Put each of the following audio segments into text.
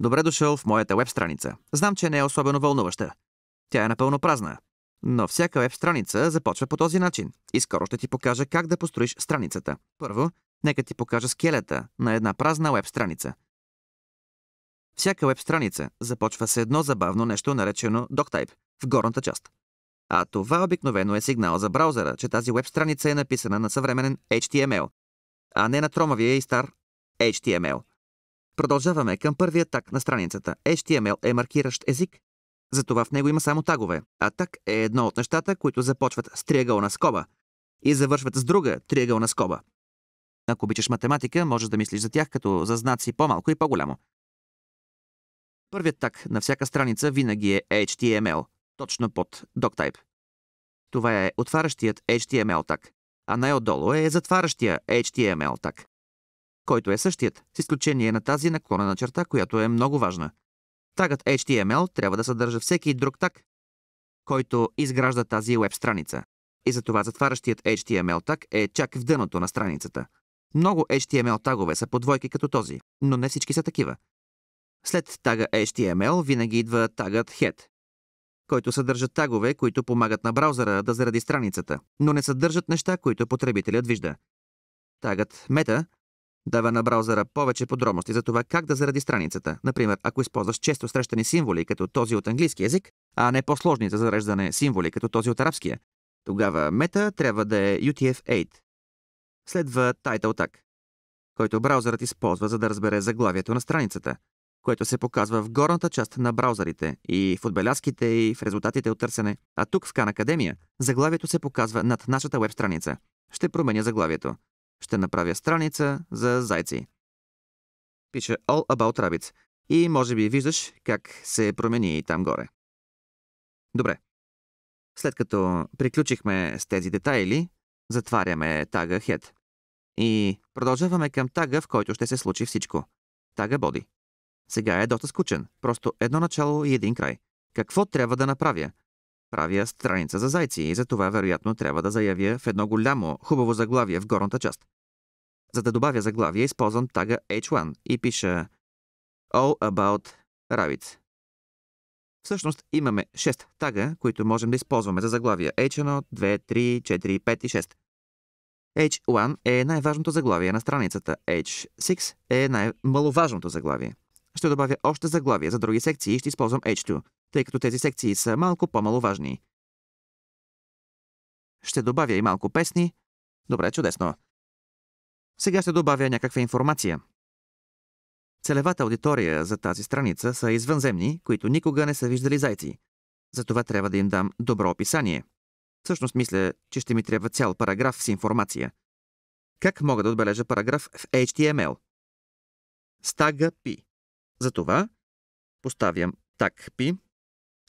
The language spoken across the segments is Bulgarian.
Добре дошъл в моята веб страница. Знам, че не е особено вълнуваща. Тя е напълно празна. Но всяка веб страница започва по този начин. И скоро ще ти покажа как да построиш страницата. Първо, нека ти покажа скелета на една празна веб страница. Всяка веб страница започва с едно забавно нещо, наречено DocType, в горната част. А това обикновено е сигнал за браузъра, че тази веб страница е написана на съвременен HTML, а не на тромавия и стар HTML – Продължаваме към първия так на страницата. HTML е маркиращ език. Затова в него има само тагове, а так е едно от нещата, които започват с триъгълна скоба и завършват с друга триъгълна скоба. Ако обичаш математика, можеш да мислиш за тях като за знаци по-малко и по-голямо. Първият так на всяка страница винаги е HTML, точно под DocType. Това е отварящият HTML так а най-отдолу е затварящия HTML так който е същият, с изключение на тази наклонена черта, която е много важна. Тагът HTML трябва да съдържа всеки друг таг, който изгражда тази веб страница. И затова затварящият HTML таг е чак в дъното на страницата. Много HTML тагове са по двойки като този, но не всички са такива. След тага HTML винаги идва тагът head, който съдържа тагове, които помагат на браузъра да заради страницата, но не съдържат неща, които потребителят вижда. Тагът Meta дава на браузера повече подробности за това как да заради страницата. Например, ако използваш често срещани символи, като този от английски язик, а не по-сложни за зареждане символи, като този от арабския, тогава мета трябва да е UTF-8. Следва Title Tag, който браузърът използва за да разбере заглавието на страницата, което се показва в горната част на браузърите и в отбелязките и в резултатите от търсене. А тук в Khan Academy заглавието се показва над нашата веб страница. Ще променя заглавието – ще направя страница за зайци. Пише All About Rabbits. И може би виждаш как се промени там горе. Добре. След като приключихме с тези детайли, затваряме тага Head. И продължаваме към тага, в който ще се случи всичко. Тага Body. Сега е доста скучен. Просто едно начало и един край. Какво трябва да направя? Правя страница за зайци и за това вероятно трябва да заявя в едно голямо, хубаво заглавие в горната част. За да добавя заглавие, използвам тага H1 и пиша All About Rabbits. Всъщност имаме 6 тага, които можем да използваме за заглавия H1, 2, 3, 4, 5 и 6. H1 е най-важното заглавие на страницата. H6 е най-маловажното заглавие. Ще добавя още заглавия за други секции и ще използвам H2 тъй като тези секции са малко по-маловажни. Ще добавя и малко песни. Добре, чудесно. Сега ще добавя някаква информация. Целевата аудитория за тази страница са извънземни, които никога не са виждали зайци. Затова трябва да им дам добро описание. Всъщност мисля, че ще ми трябва цял параграф с информация. Как мога да отбележа параграф в HTML? Стага пи. Затова поставям так пи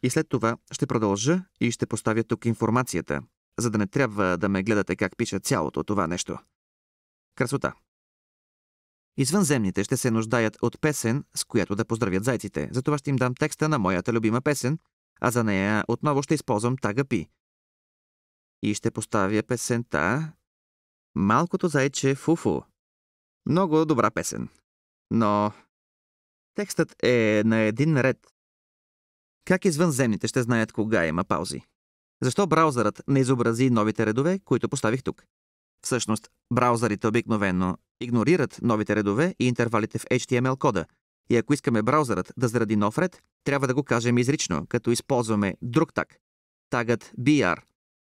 и след това ще продължа и ще поставя тук информацията, за да не трябва да ме гледате как пиша цялото това нещо. Красота. Извънземните ще се нуждаят от песен, с която да поздравят зайците. Затова ще им дам текста на моята любима песен, а за нея отново ще използвам тага пи. И ще поставя песента Малкото зайче Фуфу. Много добра песен. Но текстът е на един ред как извънземните ще знаят кога има паузи? Защо браузърът не изобрази новите редове, които поставих тук? Всъщност, браузърите обикновенно игнорират новите редове и интервалите в HTML кода. И ако искаме браузърът да заради нов ред, трябва да го кажем изрично, като използваме друг таг. Тагът BR,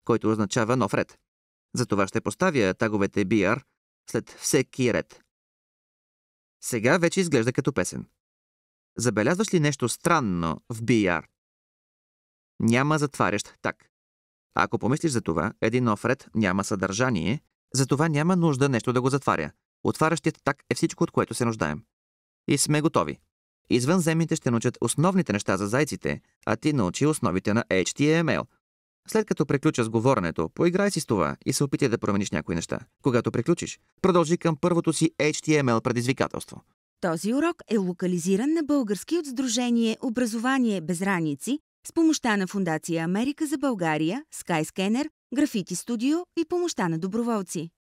който означава нов ред. Затова ще поставя таговете BR след всеки ред. Сега вече изглежда като песен. Забелязваш ли нещо странно в BR? Няма затварящ так. Ако помислиш за това, един офред няма съдържание, затова няма нужда нещо да го затваря. Отварящият так е всичко, от което се нуждаем. И сме готови. Извънземните ще научат основните неща за зайците, а ти научи основите на HTML. След като приключа с говоренето, поиграй си с това и се опитай да промениш някои неща. Когато приключиш, продължи към първото си HTML предизвикателство. Този урок е локализиран на български от Сдружение Образование без раници с помощта на Фундация Америка за България, Skyscanner, Graffiti Studio и помощта на доброволци.